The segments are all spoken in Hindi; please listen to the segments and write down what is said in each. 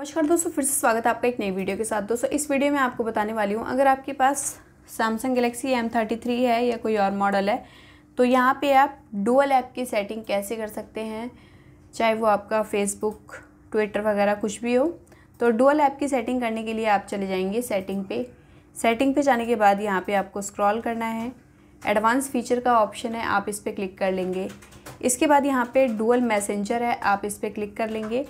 नमस्कार दोस्तों फिर से स्वागत है आपका एक नई वीडियो के साथ दोस्तों इस वीडियो में आपको बताने वाली हूँ अगर आपके पास Samsung Galaxy M thirty three है या कोई और मॉडल है तो यहाँ पे आप डुअल ऐप की सेटिंग कैसे कर सकते हैं चाहे वो आपका फेसबुक ट्विटर वगैरह कुछ भी हो तो डुअल ऐप की सेटिंग करने के लिए आप चले जाएंगे सेटिंग पे सेटिंग पे जाने के बाद यहाँ पे आपको स्क्रॉल करना है एडवांस फीचर का ऑप्शन है आप इस पर क्लिक कर लेंगे इसके बाद यहाँ पे डुअल मैसेंजर है आप इस पर क्लिक कर लेंगे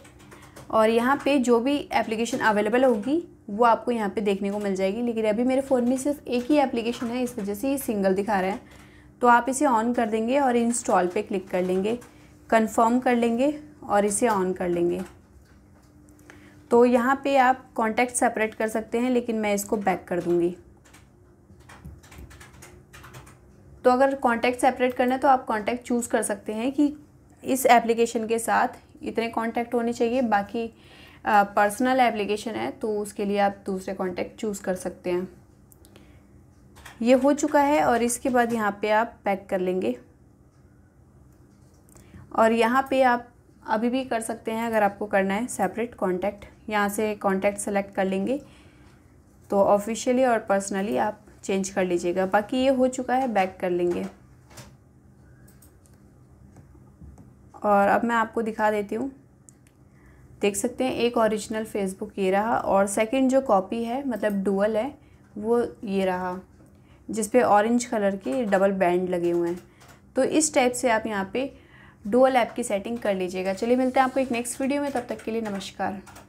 और यहाँ पे जो भी एप्लीकेशन अवेलेबल होगी वो आपको यहाँ पे देखने को मिल जाएगी लेकिन अभी मेरे फ़ोन में सिर्फ एक ही एप्लीकेशन है इस वजह से ये सिंगल दिखा रहा है तो आप इसे ऑन कर देंगे और इंस्टॉल पे क्लिक कर लेंगे कंफर्म कर लेंगे और इसे ऑन कर लेंगे तो यहाँ पे आप कॉन्टैक्ट सेपरेट कर सकते हैं लेकिन मैं इसको बैक कर दूँगी तो अगर कॉन्टैक्ट सेपरेट करना है तो आप कॉन्टैक्ट चूज़ कर सकते हैं कि इस एप्लीकेशन के साथ इतने कॉन्टैक्ट होने चाहिए बाकी पर्सनल एप्लीकेशन है तो उसके लिए आप दूसरे कॉन्टैक्ट चूज़ कर सकते हैं ये हो चुका है और इसके बाद यहाँ पे आप पैक कर लेंगे और यहाँ पे आप अभी भी कर सकते हैं अगर आपको करना है सेपरेट कॉन्टैक्ट यहाँ से कॉन्टैक्ट सेलेक्ट कर लेंगे तो ऑफिशियली और पर्सनली आप चेंज कर लीजिएगा बाकी ये हो चुका है बैक कर लेंगे और अब मैं आपको दिखा देती हूँ देख सकते हैं एक ओरिजिनल फेसबुक ये रहा और सेकंड जो कॉपी है मतलब डुअल है वो ये रहा जिस पे ऑरेंज कलर के डबल बैंड लगे हुए हैं तो इस टाइप से आप यहाँ पे डुअल ऐप की सेटिंग कर लीजिएगा चलिए मिलते हैं आपको एक नेक्स्ट वीडियो में तब तक के लिए नमस्कार